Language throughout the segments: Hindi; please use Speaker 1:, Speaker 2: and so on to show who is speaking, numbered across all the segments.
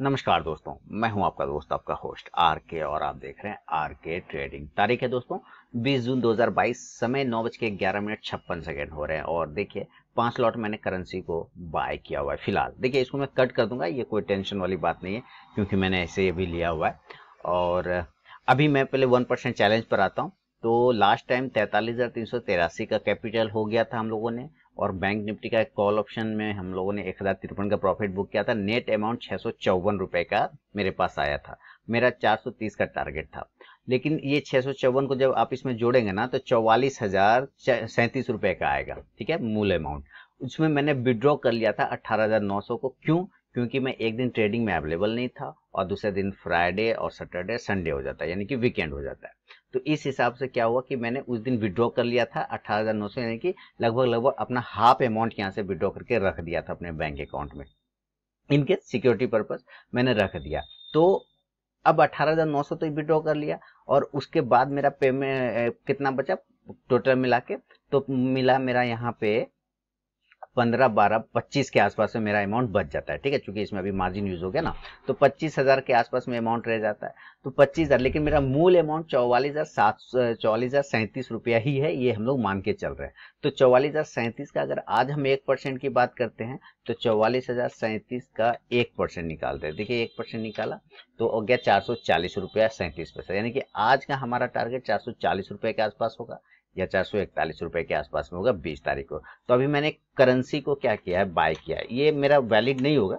Speaker 1: नमस्कार दोस्तों मैं हूं आपका दोस्त आपका होस्ट आर के और आप देख रहे हैं आर के ट्रेडिंग तारीख है दोस्तों 20 जून 2022 समय नौ बज के ग्यारह मिनट छप्पन सेकेंड हो रहे हैं और देखिए पांच लॉट मैंने करेंसी को बाय किया हुआ है फिलहाल देखिए इसको मैं कट कर दूंगा ये कोई टेंशन वाली बात नहीं है क्योंकि मैंने ऐसे भी लिया हुआ है और अभी मैं पहले वन परसेंट चैलेंज पर आता हूँ तो लास्ट टाइम तैतालीस का कैपिटल हो गया था हम लोगों ने और बैंक निफ्टी का एक कॉल ऑप्शन में हम लोगों ने एक का प्रॉफिट बुक किया था नेट अमाउंट छः रुपए का मेरे पास आया था मेरा 430 का टारगेट था लेकिन ये छः को जब आप इसमें जोड़ेंगे ना तो चौवालीस हजार सैंतीस रुपए का आएगा ठीक है मूल अमाउंट उसमें मैंने विड्रॉ कर लिया था 18,900 को क्यों क्योंकि मैं एक दिन ट्रेडिंग में अवेलेबल नहीं था और दूसरे दिन फ्राइडे और सैटरडे संडे हो जाता है यानी कि वीकेंड हो जाता है तो इस हिसाब से क्या हुआ कि मैंने उस दिन विड्रॉ कर लिया था अट्ठारह हज़ार नौ सौ यानी कि लगभग लगभग अपना हाफ अमाउंट यहाँ से विड्रॉ करके रख दिया था अपने बैंक अकाउंट में इनके सिक्योरिटी पर्पज मैंने रख दिया तो अब अठारह हज़ार नौ सौ तो विड्रॉ कर लिया और उसके बाद मेरा पेमेंट कितना बचा टोटल मिला के तो मिला मेरा यहाँ पे पंद्रह बारह पच्चीस के आसपास में मेरा अमाउंट बच जाता है ठीक है चूंकि इसमें अभी मार्जिन यूज हो गया ना तो पच्चीस हज़ार के आसपास में अमाउंट रह जाता है तो पच्चीस हज़ार लेकिन मेरा मूल अमाउंट चौवालीस हज़ार सात चौवालीस हज़ार सैंतीस रुपया ही है ये हम लोग मान के चल रहे हैं तो चौवालीस हज़ार सैंतीस का अगर आज हम एक परसेंट की बात करते हैं तो चौवालीस हज़ार सैंतीस का एक परसेंट निकालते हैं देखिए एक परसेंट निकाला तो हो गया चार सौ चालीस रुपया सैंतीस पैसा यानी कि आज का हमारा टारगेट चार सौ चालीस रुपये के आसपास होगा या चार सौ इकतालीस रुपए के आसपास में होगा बीस तारीख को तो अभी मैंने करेंसी को क्या किया है बाय किया है ये मेरा वैलिड नहीं होगा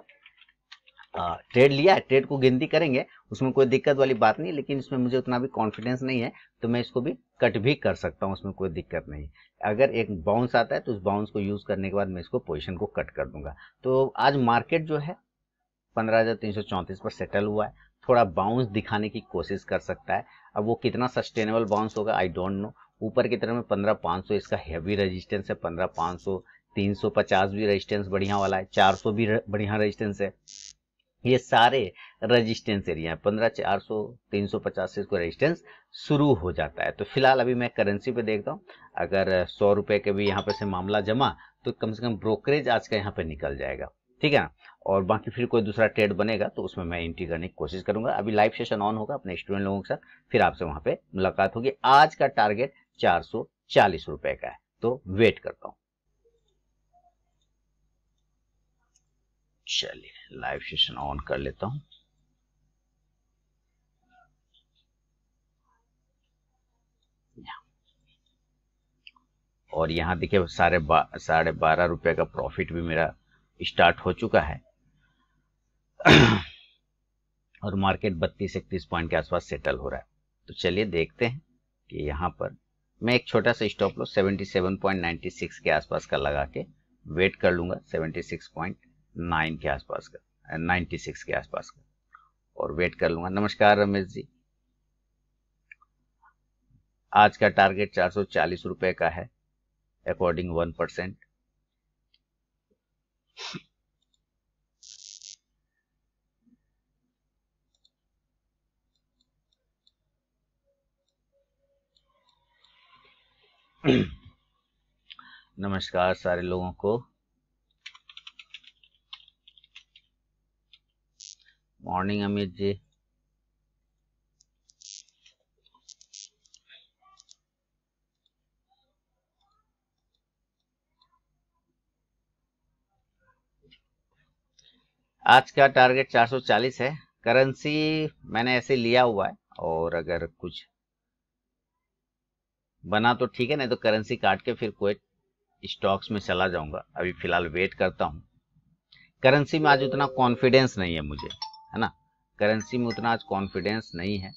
Speaker 1: ट्रेड लिया है ट्रेड को गिनती करेंगे उसमें कोई दिक्कत वाली बात नहीं लेकिन इसमें मुझे उतना भी कॉन्फिडेंस नहीं है तो मैं इसको भी कट भी कर सकता हूं उसमें कोई दिक्कत नहीं अगर एक बाउंस आता है तो उस बाउंस को यूज़ करने के बाद मैं इसको पोजिशन को कट कर दूंगा तो आज मार्केट जो है पंद्रह पर सेटल हुआ है थोड़ा बाउंस दिखाने की कोशिश कर सकता है अब वो कितना सस्टेनेबल बाउंस होगा आई डोंट नो ऊपर की तरफ में पंद्रह पाँच सौ इसका हैवी रेजिस्टेंस है पंद्रह पाँच सौ तीन सौ पचास भी रेजिस्टेंस बढ़िया वाला है चार सौ भी बढ़िया रेजिस्टेंस है ये सारे रेजिस्टेंस एरिया है पंद्रह चार सौ तीन सौ पचास से इसको रेजिस्टेंस शुरू हो जाता है तो फिलहाल अभी मैं करेंसी पे देखता हूँ अगर सौ रुपये के भी यहाँ पे से मामला जमा तो कम से कम ब्रोकरेज आज का यहाँ पे निकल जाएगा ठीक है ना और बाकी फिर कोई दूसरा ट्रेड बनेगा तो उसमें मैं एंट्री करने की कोशिश करूंगा अभी लाइव सेशन ऑन होगा अपने स्टूडेंट लोगों के साथ फिर आपसे वहाँ पे मुलाकात होगी आज का टारगेट चार सौ चालीस रुपए का है तो वेट करता हूं चलिए लाइव सेशन ऑन कर लेता हूं और यहां देखिए साढ़े बा, साढ़े बारह रुपए का प्रॉफिट भी मेरा स्टार्ट हो चुका है और मार्केट बत्तीस इकतीस पॉइंट के आसपास सेटल हो रहा है तो चलिए देखते हैं कि यहां पर मैं एक छोटा सा स्टॉप लो 77.96 के आसपास का लगा के वेट कर लूंगा 76.9 के आसपास का 96 के आसपास का और वेट कर लूंगा नमस्कार रमेश जी आज का टारगेट चार सौ का है अकॉर्डिंग वन परसेंट नमस्कार सारे लोगों को मॉर्निंग अमित जी आज का टारगेट 440 है करेंसी मैंने ऐसे लिया हुआ है और अगर कुछ बना तो ठीक है नहीं तो करेंसी काट के फिर कोई स्टॉक्स में चला जाऊंगा अभी फिलहाल वेट करता हूँ करेंसी में आज उतना कॉन्फिडेंस नहीं है मुझे है ना करेंसी में उतना आज कॉन्फिडेंस नहीं है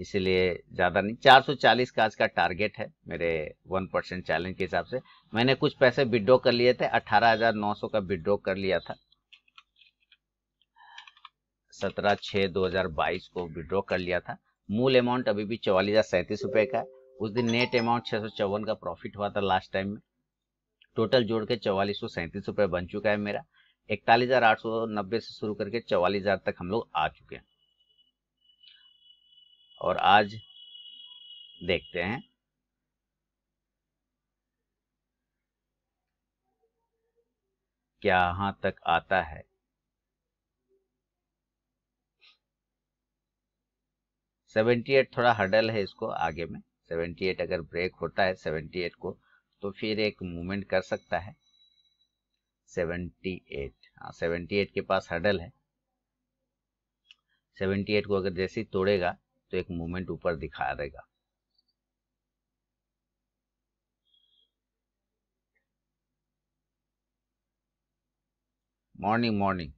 Speaker 1: इसलिए ज़्यादा नहीं 440 का आज का टारगेट है मेरे वन परसेंट चैलेंज के हिसाब से मैंने कुछ पैसे विड्रॉ कर लिए थे 18,900 का विड्रॉ कर लिया था सत्रह छः दो हजार बाईस को विड्रॉ कर लिया था मूल अमाउंट अभी भी चौवालीस हजार सैंतीस रुपए का है उस दिन नेट अमाउंट छः का प्रॉफिट हुआ था लास्ट टाइम में टोटल जोड़ के चौवालीस सौ सैंतीस रुपए बन चुका है मेरा इकतालीस हज़ार आठ सौ नब्बे से शुरू करके चौवालीस हज़ार तक हम लोग आ चुके हैं और आज देखते हैं क्या यहां तक आता है सेवेंटी एट थोड़ा हडल है इसको आगे में 78 अगर ब्रेक होता है 78 को तो फिर एक मूवमेंट कर सकता है 78 हाँ एट के पास हडल है 78 को अगर जैसे ही तोड़ेगा तो एक मूवमेंट ऊपर दिखा देगा मॉर्निंग मॉर्निंग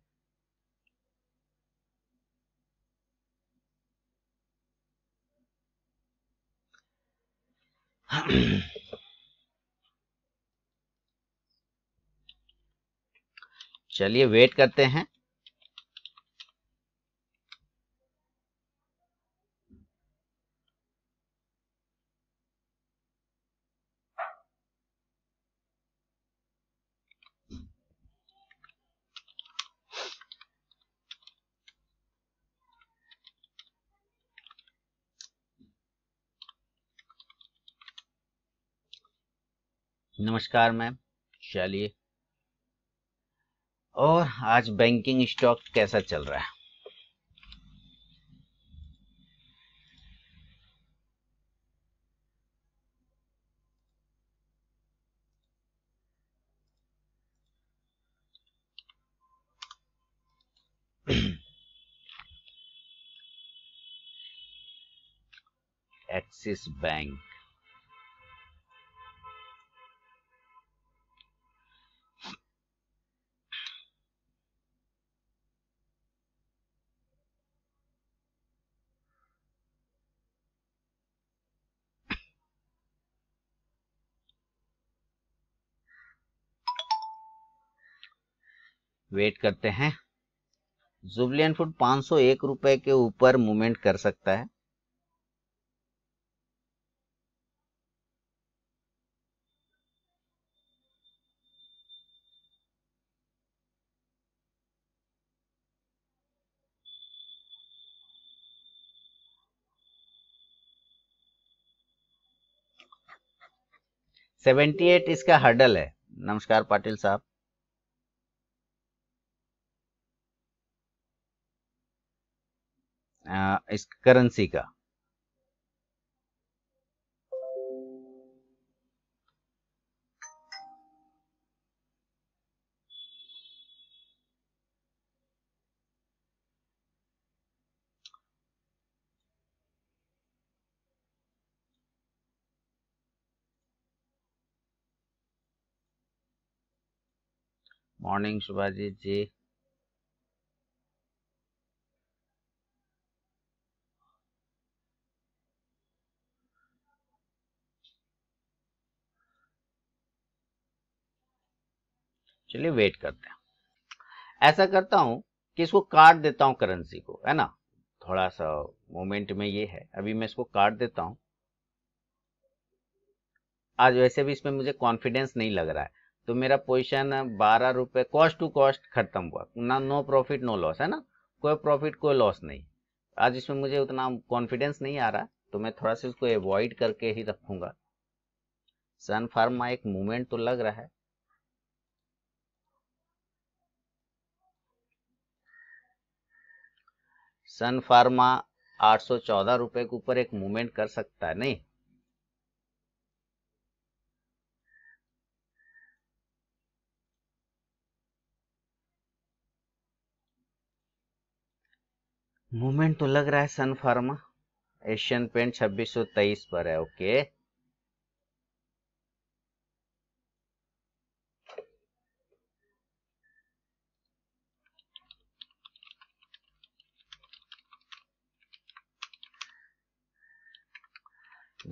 Speaker 1: चलिए वेट करते हैं नमस्कार मैम चलिए और आज बैंकिंग स्टॉक कैसा चल रहा है एक्सिस बैंक वेट करते हैं जुबलियन फूड पांच सौ एक रुपए के ऊपर मूवमेंट कर सकता है सेवेंटी एट इसका हर्डल है नमस्कार पाटिल साहब इस करेंसी का मॉर्निंग शुभाजीत जी चलिए वेट करते हैं ऐसा करता हूं कि इसको काट देता हूं करेंसी को है ना थोड़ा सा मोमेंट में ये है अभी मैं इसको काट देता हूं आज वैसे भी इसमें मुझे कॉन्फिडेंस नहीं लग रहा है तो मेरा पोजिशन बारह रुपए कॉस्ट टू कॉस्ट खत्म हुआ ना नो प्रॉफिट नो लॉस है ना कोई प्रॉफिट कोई लॉस नहीं आज इसमें मुझे उतना कॉन्फिडेंस नहीं आ रहा तो मैं थोड़ा सा इसको अवॉइड करके ही रखूंगा सन फार्मा एक मूवमेंट तो लग रहा है सन फार्मा आठ सौ चौदह रुपए के ऊपर एक मूवमेंट कर सकता है नहीं मूवमेंट तो लग रहा है सन फार्मा एशियन पेंट 2623 पर है ओके okay.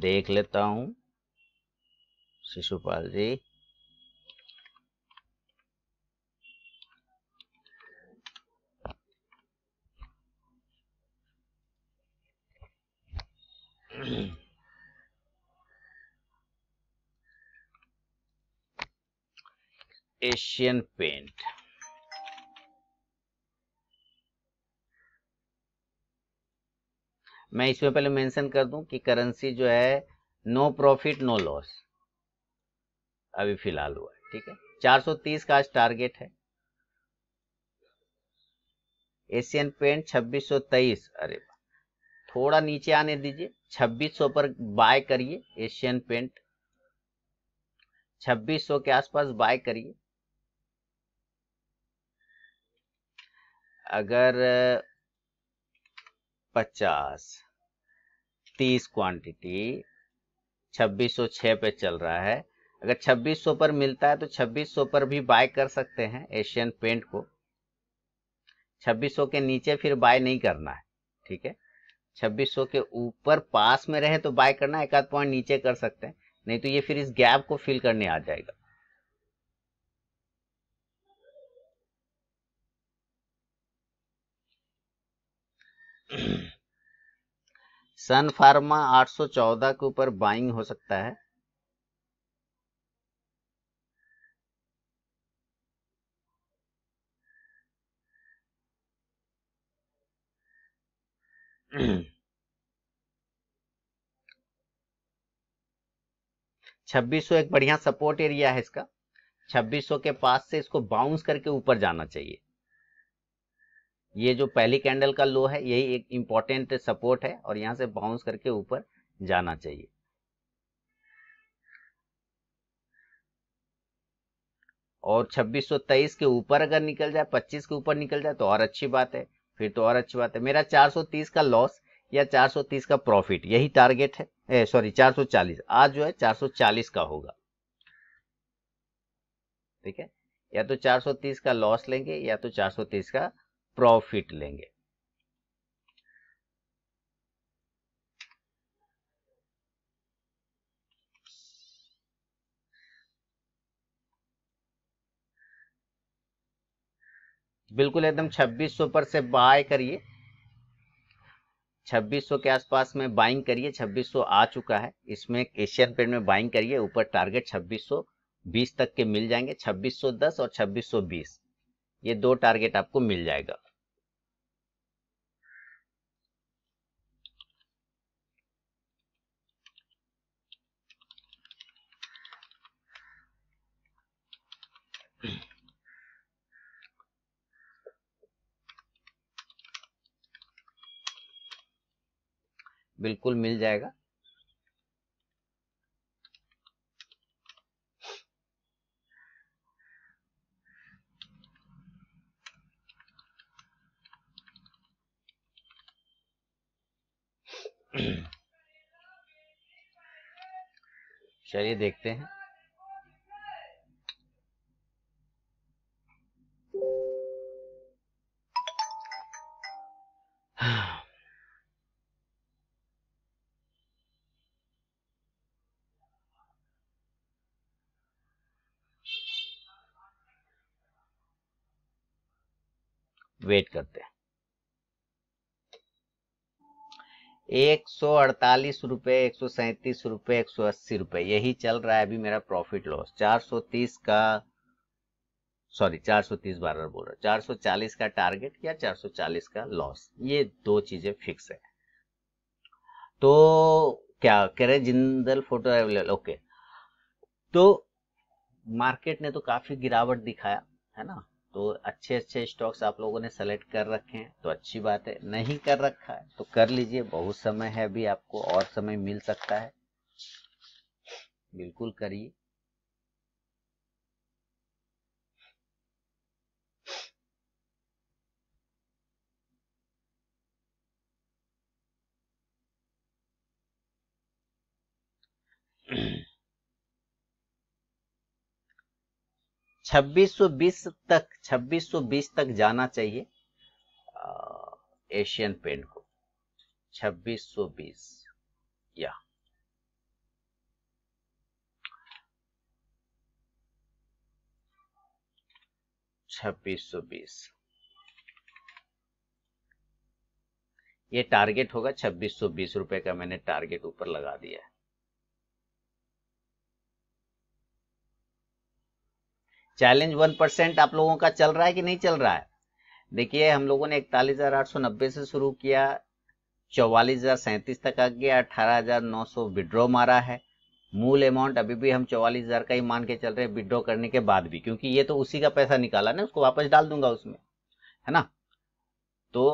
Speaker 1: देख लेता हूं शिशुपाल जी एशियन पेंट मैं इसमें पहले मेंशन कर दूं कि करेंसी जो है नो प्रॉफिट नो लॉस अभी फिलहाल हुआ है ठीक है 430 का आज टारगेट है एशियन पेंट 2623 अरे थोड़ा नीचे आने दीजिए 2600 पर बाय करिए एशियन पेंट 2600 के आसपास बाय करिए अगर पचास तीस क्वांटिटी छब्बीस सौ 2606 पे चल रहा है अगर छब्बीस सौ पर मिलता है तो छब्बीस सौ पर भी बाय कर सकते हैं एशियन पेंट को छब्बीस सौ के नीचे फिर बाय नहीं करना है ठीक है छब्बीस सौ के ऊपर पास में रहे तो बाय करना एक आध पॉइंट नीचे कर सकते हैं नहीं तो ये फिर इस गैप को फिल करने आ जाएगा सन फार्मा 814 के ऊपर बाइंग हो सकता है छब्बीस एक बढ़िया सपोर्ट एरिया है इसका 2600 के पास से इसको बाउंस करके ऊपर जाना चाहिए ये जो पहली कैंडल का लो है यही एक इम्पॉर्टेंट सपोर्ट है और यहाँ से बाउंस करके ऊपर जाना चाहिए और 2623 के ऊपर अगर निकल जाए 25 के ऊपर निकल जाए तो और अच्छी बात है फिर तो और अच्छी बात है मेरा 430 का लॉस या 430 का प्रॉफिट यही टारगेट है सॉरी 440 आज जो है 440 का होगा ठीक है या तो 430 का लॉस लेंगे या तो 430 का प्रॉफिट लेंगे बिल्कुल एकदम 2600 पर से बाय करिए 2600 के आसपास में बाइंग करिए 2600 आ चुका है इसमें एशियन पेंट में बाइंग करिए ऊपर टारगेट 2620 तक के मिल जाएंगे 2610 और 2620 ये दो टारगेट आपको मिल जाएगा बिल्कुल मिल जाएगा चलिए देखते हैं वेट करते हैं एक सौ अड़तालीस रुपये एक सौ सैंतीस रुपये एक सौ अस्सी रुपये यही चल रहा है अभी मेरा प्रॉफिट लॉस चार सौ तीस का सॉरी चार सौ तीस बार बोल रहा चार सौ चालीस का टारगेट या चार सौ चालीस का लॉस ये दो चीजें फिक्स है तो क्या कह रहे जिंदल फोटो अवेलेबल ओके तो मार्केट ने तो काफी गिरावट दिखाया है ना तो अच्छे अच्छे स्टॉक्स आप लोगों ने सेलेक्ट कर रखे हैं तो अच्छी बात है नहीं कर रखा है तो कर लीजिए बहुत समय है अभी आपको और समय मिल सकता है बिल्कुल करिए mm 2620 तक 2620 तक जाना चाहिए एशियन पेंट को 2620 या छब्बीस सौ बीस ये टारगेट होगा छब्बीस सौ बीस रुपए का मैंने टारगेट ऊपर लगा दिया है चैलेंज वन परसेंट आप लोगों का चल रहा है कि नहीं चल रहा है देखिए हम लोगों ने इकतालीस हजार आठ सौ नब्बे से शुरू किया चौवालीस हजार सैंतीस तक आ गया अठारह हजार नौ सौ विड्रॉ मारा है मूल अमाउंट अभी भी हम चौवालीस हजार का ही मान के चल रहे हैं विड्रॉ करने के बाद भी क्योंकि ये तो उसी का पैसा निकाला ना उसको वापस डाल दूंगा उसमें है ना तो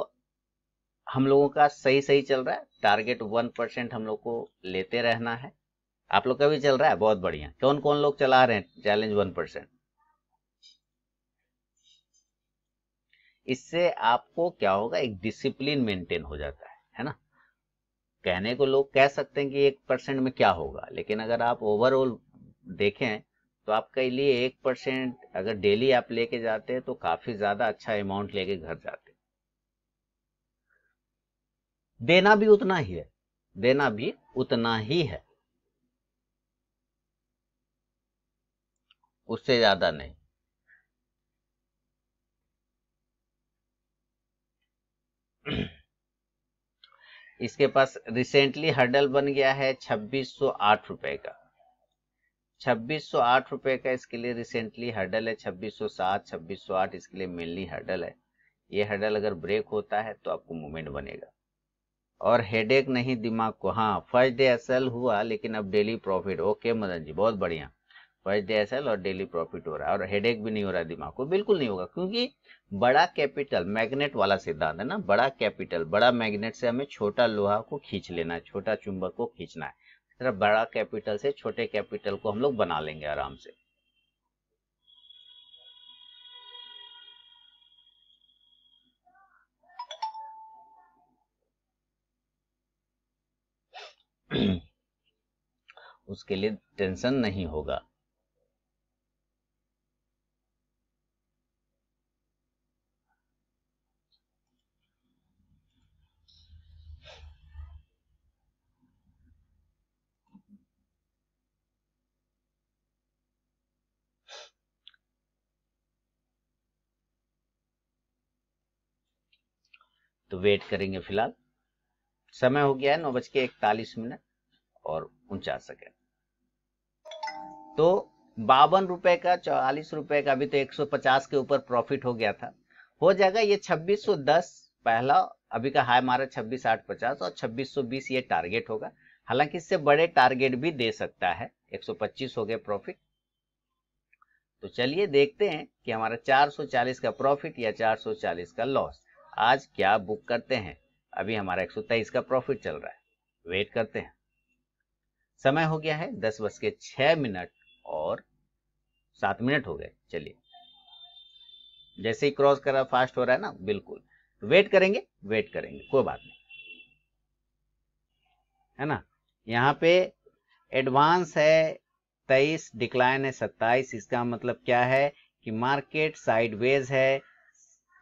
Speaker 1: हम लोगों का सही सही चल रहा है टारगेट वन परसेंट हम लोग को लेते रहना है आप लोग का भी चल रहा है बहुत बढ़िया कौन कौन लोग चला रहे हैं चैलेंज वन परसेंट इससे आपको क्या होगा एक डिसिप्लिन मेंटेन हो जाता है है ना कहने को लोग कह सकते हैं कि एक परसेंट में क्या होगा लेकिन अगर आप ओवरऑल देखें तो आपके लिए एक परसेंट अगर डेली आप लेके जाते हैं तो काफी ज्यादा अच्छा अमाउंट लेके घर जाते देना भी उतना ही है देना भी उतना ही है उससे ज्यादा नहीं इसके पास रिसेंटली हर्डल बन गया है छब्बीस सौ आठ रुपए का छब्बीस सौ आठ रुपए का इसके लिए रिसेंटली हर्डल है छब्बीस सौ सात छब्बीस सौ आठ इसके लिए मेनली हर्डल है ये हर्डल अगर ब्रेक होता है तो आपको मूवमेंट बनेगा और हेडेक नहीं दिमाग को हाँ फर्स्ट डे असल हुआ लेकिन अब daily profit okay Madan ji बहुत बढ़िया फर्स्ट डे एस और डेली प्रॉफिट हो रहा है और हेडेक भी नहीं हो रहा है दिमाग को बिल्कुल नहीं होगा क्योंकि बड़ा कैपिटल मैग्नेट वाला सिद्धांत है ना बड़ा कैपिटल बड़ा मैग्नेट से हमें छोटा लोहा को खींच लेना है छोटा चुंबक को खींचना है तरह बड़ा कैपिटल से छोटे कैपिटल को हम लोग बना लेंगे आराम से उसके लिए टेंशन नहीं होगा तो वेट करेंगे फिलहाल समय हो गया है नौ बज के इकतालीस मिनट और उनचास सेकेंड तो बावन रुपए का चौवालीस रुपए का अभी तो 150 के ऊपर प्रॉफिट हो गया था हो जाएगा ये 2610 पहला अभी का हाई मारा छब्बीस आठ पचास और 2620 ये टारगेट होगा हालांकि इससे बड़े टारगेट भी दे सकता है 125 हो गए प्रॉफिट तो चलिए देखते हैं कि हमारा 440 का प्रॉफिट या 440 का लॉस आज क्या बुक करते हैं अभी हमारा एक का प्रॉफिट चल रहा है वेट करते हैं समय हो गया है दस बज के छह मिनट और सात मिनट हो गए चलिए जैसे ही क्रॉस करा फास्ट हो रहा है ना बिल्कुल वेट करेंगे वेट करेंगे कोई बात नहीं है ना यहाँ पे एडवांस है तेईस डिक्लाइन है सत्ताईस इसका मतलब क्या है कि मार्केट साइडवेज है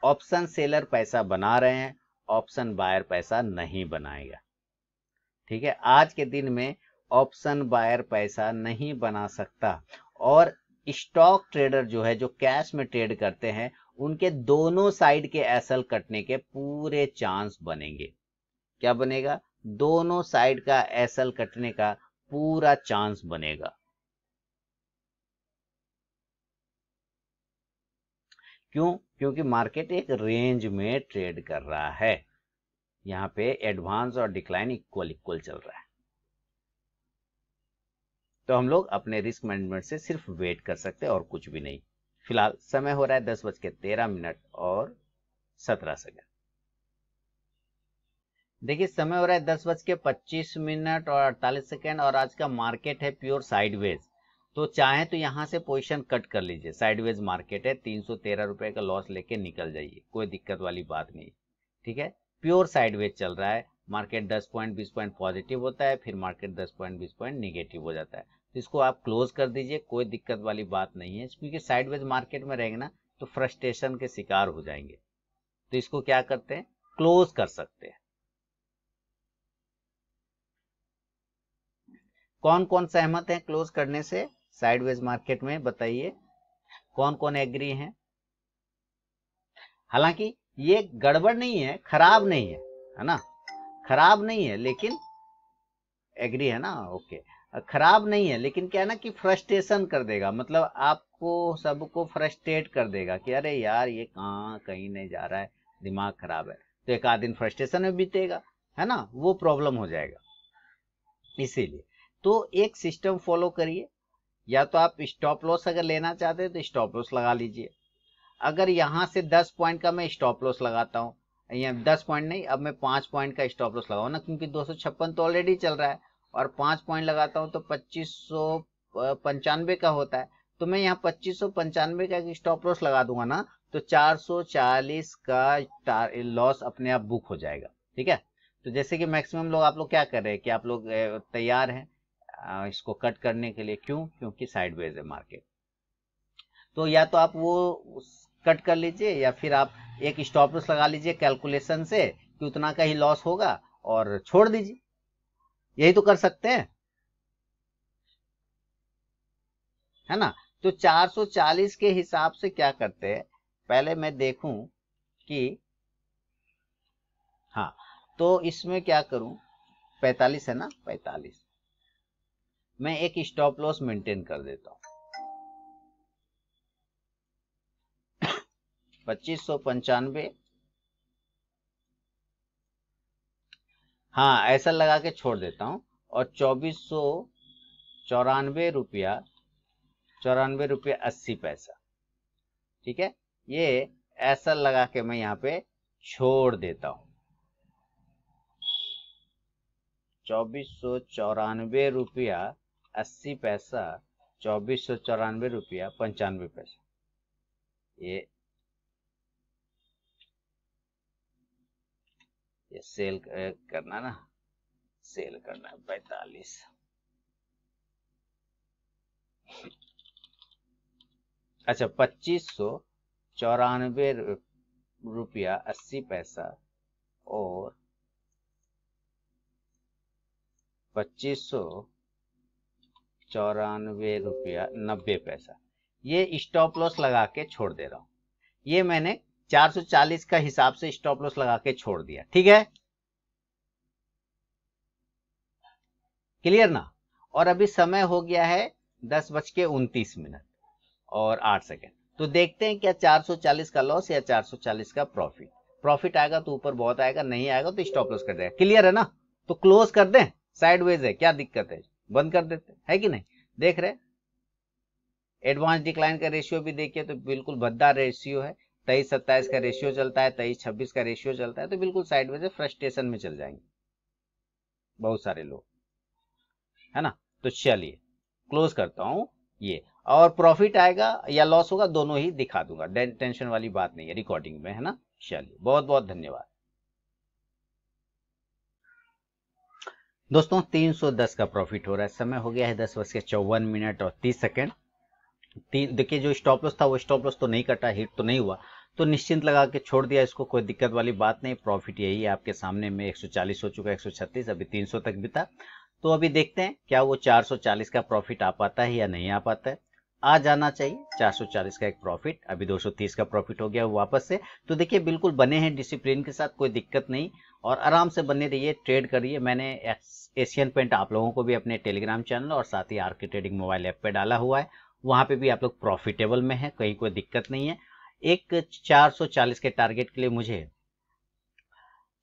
Speaker 1: ऑप्शन सेलर पैसा बना रहे हैं ऑप्शन बायर पैसा नहीं बनाएगा ठीक है आज के दिन में ऑप्शन बायर पैसा नहीं बना सकता और स्टॉक ट्रेडर जो है जो कैश में ट्रेड करते हैं उनके दोनों साइड के एसल कटने के पूरे चांस बनेंगे क्या बनेगा दोनों साइड का एसल कटने का पूरा चांस बनेगा क्यों क्योंकि मार्केट एक रेंज में ट्रेड कर रहा है यहां पे एडवांस और डिक्लाइन इक्वल इक्वल चल रहा है तो हम लोग अपने रिस्क मैनेजमेंट से सिर्फ वेट कर सकते हैं और कुछ भी नहीं फिलहाल समय हो रहा है दस बज के तेरह मिनट और सत्रह सेकंड देखिए समय हो रहा है दस बज के पच्चीस मिनट और अड़तालीस सेकेंड और आज का मार्केट है प्योर साइडवेज तो चाहे तो यहाँ से पोजीशन कट कर लीजिए साइडवेज मार्केट है तीन सौ का लॉस लेके निकल जाइए कोई दिक्कत वाली बात नहीं ठीक है प्योर साइडवेज चल रहा है मार्केट 10 पॉइंट 20 पॉइंट पॉजिटिव होता है फिर मार्केट 10 पॉइंट 20 पॉइंट निगेटिव हो जाता है तो इसको आप क्लोज कर दीजिए कोई दिक्कत वाली बात नहीं है क्योंकि साइडवेज मार्केट में रहेंगे ना तो फ्रस्ट्रेशन के शिकार हो जाएंगे तो इसको क्या करते हैं क्लोज कर सकते हैं कौन कौन सहमत है क्लोज करने से साइडवेज मार्केट में बताइए कौन कौन एग्री हैं हालांकि ये गड़बड़ नहीं है खराब नहीं है है ना खराब नहीं है लेकिन एग्री है ना ओके खराब नहीं है लेकिन क्या है ना कि फ्रस्ट्रेशन कर देगा मतलब आपको सबको फ्रस्ट्रेट कर देगा कि अरे यार ये कहाँ कहीं नहीं जा रहा है दिमाग खराब है तो एक आध दिन फ्रस्ट्रेशन में बीतेगा है ना वो प्रॉब्लम हो जाएगा इसीलिए तो एक सिस्टम फॉलो करिए या तो आप स्टॉप लॉस अगर लेना चाहते हैं तो स्टॉप लॉस लगा लीजिए अगर यहाँ से दस पॉइंट का मैं स्टॉप लॉस लगाता हूँ या दस पॉइंट नहीं अब मैं पाँच पॉइंट का स्टॉप लॉस लगाऊ ना क्योंकि दो तो ऑलरेडी चल रहा है और पाँच पॉइंट लगाता हूँ तो पच्चीस का होता है तो मैं यहाँ पच्चीस सौ पंचानवे का स्टॉप लॉस लगा दूंगा ना तो 440 का लॉस अपने आप बुक हो जाएगा ठीक है तो जैसे कि मैक्सिमम लोग आप लोग क्या कर रहे हैं कि आप लोग तैयार हैं इसको कट करने के लिए क्यों क्योंकि साइडवेज है मार्केट तो या तो आप वो कट कर लीजिए या फिर आप एक स्टॉप लॉस लगा लीजिए कैलकुलेशन से कि उतना का ही लॉस होगा और छोड़ दीजिए यही तो कर सकते हैं है ना तो 440 के हिसाब से क्या करते हैं पहले मैं देखूं कि हाँ तो इसमें क्या करूं 45 है ना 45 मैं एक स्टॉप लॉस मेंटेन कर देता हूं पच्चीस सौ पंचानवे हाँ ऐसा लगा के छोड़ देता हूं और चौबीस सौ चौरानवे रुपया चौरानवे रुपया अस्सी पैसा ठीक है ये ऐसा लगा के मैं यहां पे छोड़ देता हूं चौबीस सौ चौरानवे रुपया अस्सी पैसा चौबीस सौ चौरानवे रुपया पंचानवे पैसा ये ये सेल करना ना सेल करना है पैतालीस अच्छा पच्चीस सौ चौरानवे रुपया अस्सी पैसा और पच्चीस सौ चौरानवे रुपया नब्बे पैसा ये स्टॉप लॉस लगा के छोड़ दे रहा हूं ये मैंने 440 का हिसाब से स्टॉप लॉस लगा के छोड़ दिया ठीक है क्लियर ना और अभी समय हो गया है दस बज के उनतीस मिनट और आठ सेकेंड तो देखते हैं क्या 440 का लॉस या 440 का प्रॉफिट प्रॉफिट आएगा तो ऊपर बहुत आएगा नहीं आएगा तो स्टॉप लॉस कर देगा क्लियर है ना तो क्लोज कर दें साइडवेज है क्या दिक्कत है बंद कर देते है कि नहीं देख रहे एडवांस डिक्लाइन का रेशियो भी देखिए तो बिल्कुल भद्दा रेशियो है तेईस सत्ताईस का रेशियो चलता है तेईस छब्बीस का रेशियो चलता है तो बिल्कुल साइड में से फ्रस्ट्रेशन में चल जाएंगे बहुत सारे लोग है ना तो चलिए क्लोज करता हूँ ये और प्रॉफिट आएगा या लॉस होगा दोनों ही दिखा दूंगा टेंशन वाली बात नहीं है रिकॉर्डिंग में है ना चलिए बहुत बहुत धन्यवाद दोस्तों 310 का प्रॉफिट हो रहा है समय हो गया है दस बज के चौवन मिनट और तीस सेकेंड देखिए जो स्टॉप लॉस था वो स्टॉप लॉस तो नहीं कटा हिट तो नहीं हुआ तो निश्चिंत लगा के छोड़ दिया इसको कोई दिक्कत वाली बात नहीं प्रॉफिट यही है आपके सामने में 140 हो चुका है 136 अभी 300 तक बिता तो अभी देखते हैं क्या वो 440 का प्रॉफिट आ पाता है या नहीं आ पाता है आ जाना चाहिए 440 का एक प्रॉफिट अभी 230 का प्रॉफिट हो गया वापस से तो देखिए बिल्कुल बने हैं डिसिप्लिन के साथ कोई दिक्कत नहीं और आराम से बने रहिए ट्रेड करिए मैंने एशियन पेंट आप लोगों को भी अपने टेलीग्राम चैनल और साथ ही आरके ट्रेडिंग मोबाइल ऐप पे डाला हुआ है वहाँ पे भी आप लोग प्रॉफिटेबल में है कहीं कोई दिक्कत नहीं है एक 440 के टारगेट के लिए मुझे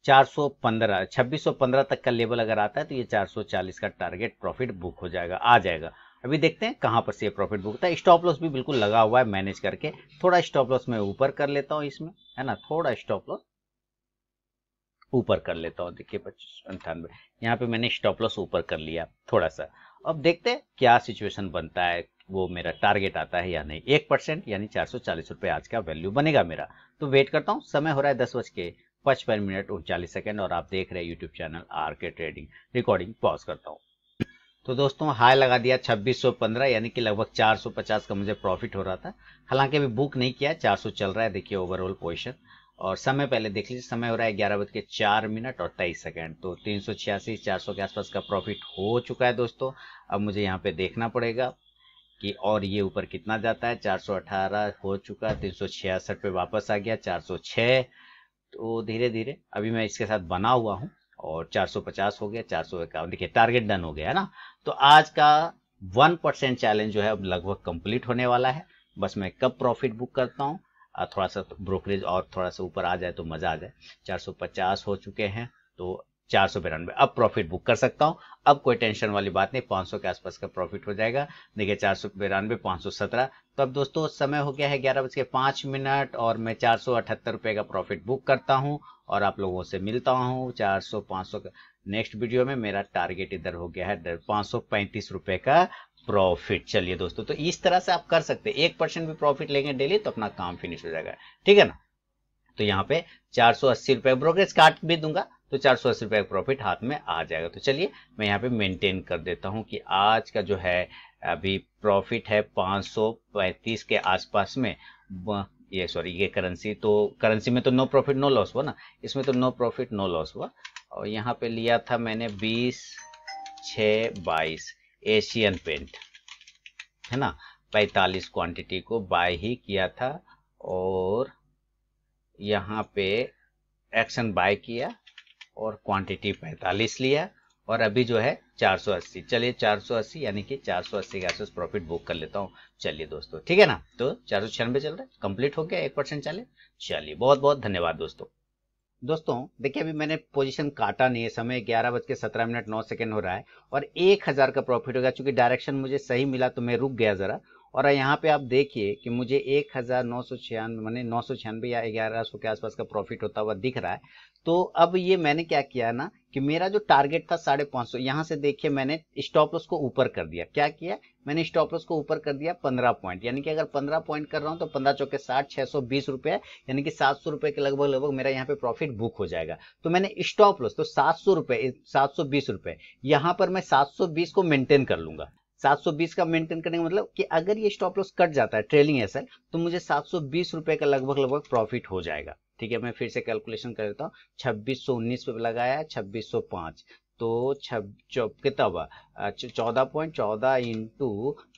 Speaker 1: 415 2615 तक का लेवल अगर आता है तो ये 440 का टारगेट प्रॉफिट बुक हो जाएगा आ जाएगा अभी देखते हैं कहाँ पर से ये प्रॉफिट बुक होता है स्टॉप लॉस भी बिल्कुल लगा हुआ है मैनेज करके थोड़ा स्टॉप लॉस मैं ऊपर कर लेता हूँ इसमें है ना थोड़ा स्टॉप लॉस ऊपर कर लेता हूँ देखिए पच्चीस अंठानवे यहाँ पे मैंने स्टॉप लॉस ऊपर कर लिया थोड़ा सा अब देखते हैं क्या सिचुएशन बनता है वो मेरा टारगेट आता है या नहीं एक परसेंट यानी चार सौ चालीस रुपये आज का वैल्यू बनेगा मेरा तो वेट करता हूँ समय हो रहा है दस बज के पचपन मिनट उनचालीस सेकेंड और आप देख रहे हैं YouTube channel R K trading recording pause करता हूँ तो दोस्तों हाई लगा दिया 2615 यानी कि लगभग 450 का मुझे प्रॉफिट हो रहा था हालांकि अभी बुक नहीं किया 400 चल रहा है देखिए ओवरऑल पोजिशन और समय पहले देख लीजिए समय हो रहा है ग्यारह बज के चार मिनट और तेईस सेकेंड तो तीन सौ छियासी चार सौ के आसपास का प्रॉफिट हो चुका है दोस्तों अब मुझे यहाँ पे देखना पड़ेगा कि और ये ऊपर कितना जाता है चार सौ अठारह हो चुका है तीन सौ छियासठ पे वापस आ गया चार सौ छः तो धीरे धीरे अभी मैं इसके साथ बना हुआ हूँ और चार सौ पचास हो गया चार सौ इक्यावन देखिए टारगेट डन हो गया है ना तो आज का वन परसेंट चैलेंज जो है अब लगभग कंप्लीट होने वाला है बस मैं कब प्रॉफिट बुक करता हूँ थोड़ा सा ब्रोकरेज और थोड़ा सा ऊपर आ जाए तो मज़ा आ जाए 450 हो चुके हैं तो चार सौ बिरानवे अब प्रॉफिट बुक कर सकता हूं अब कोई टेंशन वाली बात नहीं 500 के आसपास का प्रॉफिट हो जाएगा देखिए चार सौ बिरानवे पाँच सौ सत्रह तो अब दोस्तों समय हो गया है ग्यारह बज के पाँच मिनट और मैं चार सौ अठहत्तर रुपये का प्रॉफिट बुक करता हूं और आप लोगों से मिलता हूं चार सौ पाँच सौ का नेक्स्ट वीडियो में मेरा टारगेट इधर हो गया है पाँच सौ पैंतीस रुपए का प्रॉफिट चलिए दोस्तों तो इस तरह से आप कर सकते हैं एक परसेंट भी प्रॉफिट लेंगे डेली तो अपना काम फिनिश हो जाएगा ठीक है ना तो यहाँ पे चार सौ अस्सी रुपए ब्रोकरेज काट भी दूंगा तो चार सौ अस्सी रुपए का प्रॉफिट हाथ में आ जाएगा तो चलिए मैं यहाँ पे मेंटेन कर देता हूँ कि आज का जो है अभी प्रॉफिट है पांच सौ पैंतीस के आसपास में ये सॉरी ये करेंसी तो करेंसी में तो नो प्रॉफिट नो लॉस हुआ ना इसमें तो नो प्रॉफिट नो लॉस हुआ और यहाँ पे लिया था मैंने बीस छः बाईस एशियन पेंट है ना 45 क्वांटिटी को बाय ही किया था और यहाँ पे एक्शन बाय किया और क्वांटिटी 45 लिया और अभी जो है 480 चलिए 480 यानी कि 480 के आसपास प्रॉफिट बुक कर लेता हूँ चलिए दोस्तों ठीक है ना तो चार सौ छियानवे चल रहा है कंप्लीट हो गया एक परसेंट चले चलिए बहुत बहुत धन्यवाद दोस्तों दोस्तों देखिए अभी मैंने पोजीशन काटा नहीं है समय ग्यारह बज के सत्रह मिनट नौ सेकेंड हो रहा है और एक हज़ार का प्रॉफिट हो गया चूंकि डायरेक्शन मुझे सही मिला तो मैं रुक गया ज़रा और यहाँ पे आप देखिए कि मुझे एक हज़ार नौ सौ छियानवे मैंने नौ सौ छियानवे या ग्यारह सौ के आसपास का प्रॉफिट होता हुआ दिख रहा है तो अब ये मैंने क्या किया ना कि मेरा जो टारगेट था साढ़े पाँच सौ यहाँ से देखिए मैंने स्टॉप लॉस को ऊपर कर दिया क्या किया मैंने स्टॉप लॉस को ऊपर कर दिया पंद्रह पॉइंट यानी कि अगर पंद्रह पॉइंट कर रहा हूँ तो पंद्रह चौके साठ छः सौ बीस रुपये यानी कि सात सौ रुपये के लगभग लगभग मेरा यहाँ पे प्रॉफिट बुक हो जाएगा तो मैंने स्टॉप लॉस तो सात सौ रुपये सात सौ बीस रुपये यहाँ पर मैं सात सौ बीस को मेंटेन कर लूंगा 720 का मेंटेन करने का मतलब कि अगर ये स्टॉप लॉस कट जाता है ट्रेलिंग एस तो मुझे सात रुपए का लगभग लगभग प्रॉफिट हो जाएगा ठीक है मैं फिर से कैलकुलेशन कर देता हूँ छब्बीस पे लगाया छब्बीस तो छब कितना हुआ चौदह पॉइंट चौदह इंटू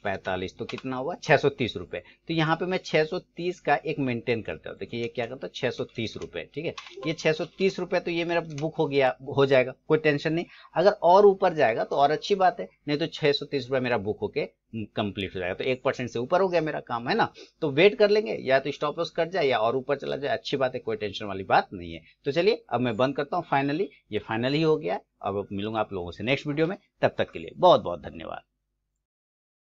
Speaker 1: पैंतालीस तो कितना हुआ छह सौ तीस रुपए तो यहाँ पे मैं छह सौ तीस का एक मेंटेन करता हूँ देखिए ये क्या करता हूँ छह सौ तीस रुपए ठीक है ये छह सौ तीस रुपए तो ये मेरा बुक हो गया हो जाएगा कोई टेंशन नहीं अगर और ऊपर जाएगा तो और अच्छी बात है नहीं तो छह सौ तीस रुपए मेरा बुक होके कंप्लीट हो जाएगा तो एक परसेंट से ऊपर हो गया मेरा काम है ना तो वेट कर लेंगे या तो स्टॉप लॉस कट जाए या और ऊपर चला जाए अच्छी बात है कोई टेंशन वाली बात नहीं है तो चलिए अब मैं बंद करता हूँ फाइनली ये फाइनली हो गया अब मिलूंगा आप लोगों से नेक्स्ट वीडियो में तब तक के लिए बहुत बहुत धन्यवाद